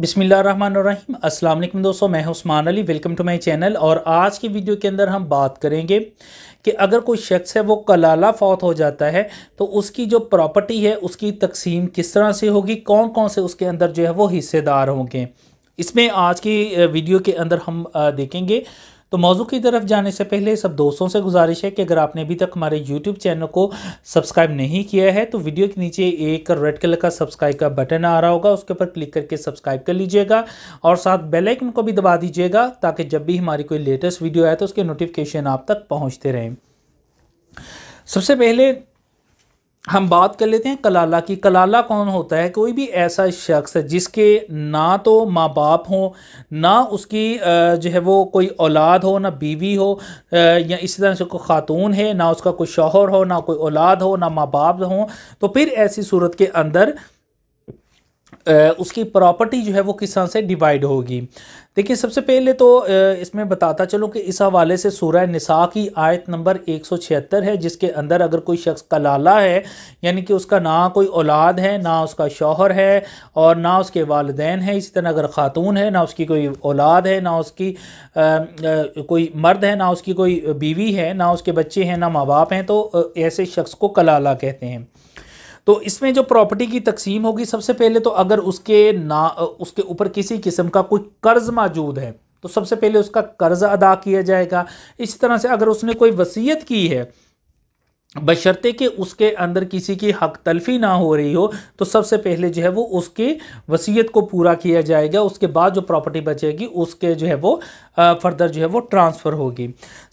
बिसमिल्ल रहीम अस्सलाम वालेकुम दोस्तों मैं Usman Ali welcome to my channel और आज की वीडियो के अंदर हम बात करेंगे कि अगर कोई शख्स है वो कलाला फौत हो जाता है तो उसकी जो प्रॉपर्टी है उसकी तकसीम किस तरह से होगी कौन कौन से उसके अंदर जो है वो हिस्सेदार होंगे इसमें आज की वीडियो के अंदर हम देखेंगे तो मौजू की तरफ जाने से पहले सब दोस्तों से गुजारिश है कि अगर आपने अभी तक हमारे यूट्यूब चैनल को सब्सक्राइब नहीं किया है तो वीडियो के नीचे एक रेड कलर का सब्सक्राइब का बटन आ रहा होगा उसके ऊपर क्लिक करके सब्सक्राइब कर लीजिएगा और साथ बेलाइकन को भी दबा दीजिएगा ताकि जब भी हमारी कोई लेटेस्ट वीडियो आए तो उसके नोटिफिकेशन आप तक पहुँचते रहें सबसे पहले हम बात कर लेते हैं कलाला की कलाला कौन होता है कोई भी ऐसा शख्स जिसके ना तो माँ बाप हो ना उसकी जो है वो कोई औलाद हो ना बीवी हो या इसी तरह से कोई ख़ातून है ना उसका कोई शोहर हो ना कोई औलाद हो ना माँ बाप हो तो फिर ऐसी सूरत के अंदर उसकी प्रॉपर्टी जो है वो किस तरह से डिवाइड होगी देखिए सबसे पहले तो इसमें बताता चलो कि इस हवाले से सूरह निसा की आयत नंबर 176 है जिसके अंदर अगर कोई शख्स का लाला है यानी कि उसका ना कोई औलाद है ना उसका शौहर है और ना उसके वालदेन है इसी तरह अगर ख़ातून है ना उसकी कोई औलाद है ना उसकी आ, आ, कोई मर्द है ना उसकी कोई बीवी है ना उसके बच्चे हैं ना माँ बाप हैं तो ऐसे शख्स को कलाला कहते हैं तो इसमें जो प्रॉपर्टी की तकसीम होगी सबसे पहले तो अगर उसके ना उसके ऊपर किसी किस्म का कोई कर्ज मौजूद है तो सबसे पहले उसका कर्ज अदा किया जाएगा इसी तरह से अगर उसने कोई वसीयत की है बशर्ते कि उसके अंदर किसी की हक तलफी ना हो रही हो तो सबसे पहले जो है वो उसकी वसीयत को पूरा किया जाएगा उसके बाद जो प्रॉपर्टी बचेगी उसके जो है वो फर्दर जो है वो ट्रांसफ़र होगी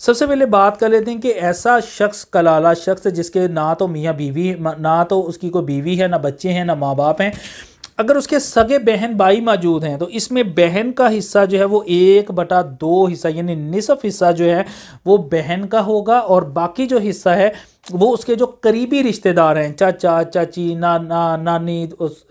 सबसे पहले बात कर लेते हैं कि ऐसा शख्स कलाला शख्स जिसके ना तो मियाँ बीवी ना तो उसकी कोई बीवी है ना बच्चे हैं ना माँ बाप हैं अगर उसके सगे बहन भाई मौजूद हैं तो इसमें बहन का हिस्सा जो है वो एक बटा दो हिस्सा यानी निसफ हिस्सा जो है वो बहन का होगा और बाकी जो हिस्सा है वो उसके जो करीबी रिश्तेदार हैं चाचा चाची नाना नानी उस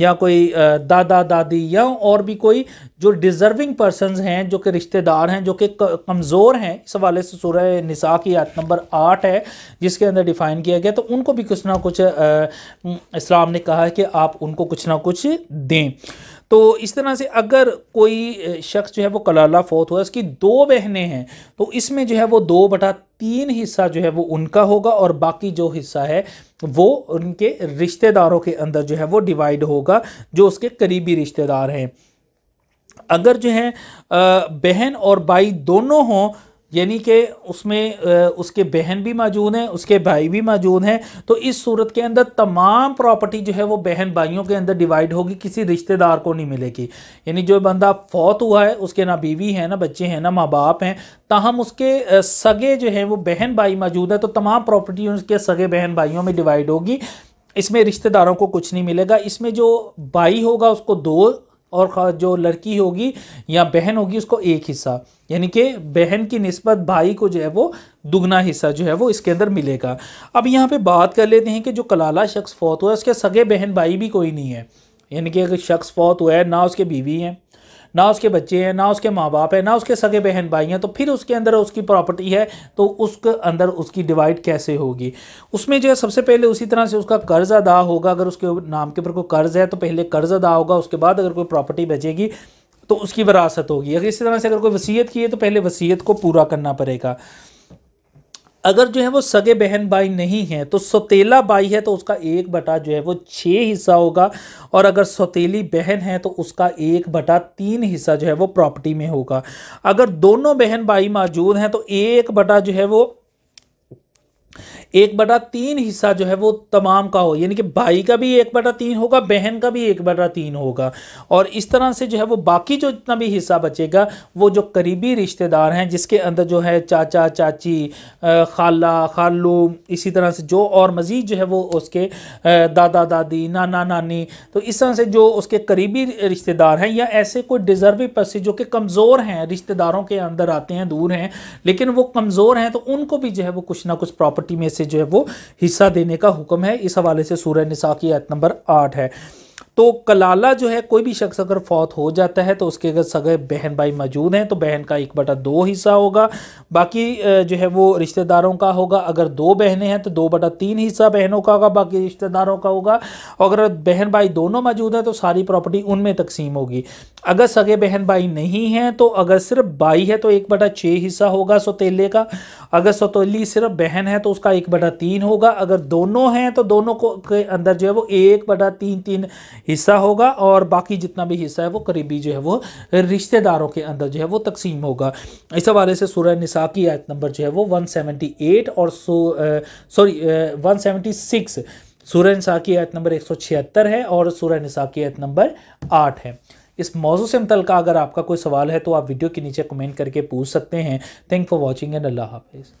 या कोई दादा दादी या और भी कोई जो डिज़र्विंग पर्सनस हैं जो कि रिश्तेदार हैं जो कि कमज़ोर हैं इस हवाले से सूरह निसा की आयत नंबर आठ है जिसके अंदर डिफ़ाइन किया गया तो उनको भी कुछ ना कुछ इस्लाम ने कहा है कि आप उनको कुछ ना कुछ दें तो इस तरह से अगर कोई शख्स जो है वो कलाला फौत हुआ उसकी दो बहनें हैं तो इसमें जो है वो दो बटा तीन हिस्सा जो है वो उनका होगा और बाकी जो हिस्सा है वो उनके रिश्तेदारों के अंदर जो है वो डिवाइड होगा जो उसके करीबी रिश्तेदार हैं अगर जो है बहन और भाई दोनों हों यानी कि उसमें उसके बहन भी मौजूद हैं उसके भाई भी मौजूद हैं तो इस सूरत के अंदर तमाम प्रॉपर्टी जो है वो बहन भाइयों के अंदर डिवाइड होगी किसी रिश्तेदार को नहीं मिलेगी यानी जो बंदा फौत हुआ है उसके ना बीवी है ना बच्चे हैं ना माँ बाप हैं ताहम उसके सगे जो हैं वो बहन भाई मौजूद है तो तमाम प्रॉपर्टी उसके सगे बहन भाइयों में डिवाइड होगी इसमें रिश्तेदारों को कुछ नहीं मिलेगा इसमें जो भाई होगा उसको दो और जो लड़की होगी या बहन होगी उसको एक हिस्सा यानी कि बहन की नस्बत भाई को जो है वो दुगना हिस्सा जो है वो इसके अंदर मिलेगा अब यहाँ पे बात कर लेते हैं कि जो कलाला शख्स फौत हुआ है उसके सगे बहन भाई भी कोई नहीं है यानी कि अगर शख्स फौत हुआ है ना उसके बीवी हैं ना उसके बच्चे हैं ना उसके माँ बाप है ना उसके सगे बहन भाई हैं तो फिर उसके अंदर उसकी प्रॉपर्टी है तो उसके अंदर उसकी डिवाइड कैसे होगी उसमें जो है सबसे पहले उसी तरह से उसका कर्ज़ अदा होगा अगर उसके नाम के ऊपर कोई कर्ज़ है तो पहले कर्ज़ अदा होगा उसके बाद अगर कोई प्रॉपर्टी बचेगी तो उसकी वरासत होगी अगर इसी तरह से अगर कोई वसीयत की है तो पहले वसीयत को पूरा करना पड़ेगा अगर जो है वो सगे बहन भाई नहीं है तो सौतेला बाई है तो उसका एक बटा जो है वो छः हिस्सा होगा और अगर सौतीली बहन है तो उसका एक बटा तीन हिस्सा जो है वो प्रॉपर्टी में होगा अगर दोनों बहन भाई मौजूद हैं तो एक बटा जो है वो एक बटा तीन हिस्सा जो है वो तमाम का हो यानी कि भाई का भी एक बटा तीन होगा बहन का भी एक बटा तीन होगा और इस तरह से जो है वो बाकी जो जितना भी हिस्सा बचेगा वो जो करीबी रिश्तेदार हैं जिसके अंदर जो है चाचा चाची खाला खालू इसी तरह से जो और मज़ीद जो है वो उसके दादा दादी नाना नानी तो इस तरह से जो उसके करीबी रिश्तेदार हैं या ऐसे कोई डिज़र्विंग पर्सन जो कि कमज़ोर हैं रिश्तेदारों के अंदर आते हैं दूर हैं लेकिन वो कमज़ोर हैं तो उनको भी जो है वो कुछ ना कुछ प्रॉपर्टी में से से जो है वो हिस्सा देने का हुक्म है इस हवाले से सूर्य निशा की आयत नंबर आठ है तो कलाला जो है कोई भी शख्स अगर फौत हो जाता है तो उसके अगर सगे बहन भाई मौजूद हैं तो बहन का एक बटा दो हिस्सा होगा बाकी जो है वो रिश्तेदारों का होगा अगर दो बहनें हैं तो दो बटा तीन हिस्सा बहनों का होगा बाकी रिश्तेदारों का होगा अगर बहन भाई दोनों मौजूद हैं तो सारी प्रॉपर्टी उनमें तकसीम होगी अगर सगे बहन भाई नहीं हैं तो अगर सिर्फ बाई है तो एक बटा छः हिस्सा होगा सोतेले का अगर सोतेली सिर्फ बहन है तो उसका एक बटा तीन होगा अगर दोनों हैं तो दोनों को के अंदर जो है वो एक बटा तीन तीन हिस्सा होगा और बाकी जितना भी हिस्सा है वो करीबी जो है वो रिश्तेदारों के अंदर जो है वो तकसीम होगा इस हवाले से सूर्य निसा की आयत नंबर जो है वो 178 और सॉरी 176 सूर्य निसा की आयत नंबर 176 है और सूर्य निसा की आयत नंबर 8 है इस मौजू से मुतल अगर आपका कोई सवाल है तो आप वीडियो के नीचे कमेंट करके पूछ सकते हैं थैंक फॉर वॉचिंग एंड अल्लाह हाफिज़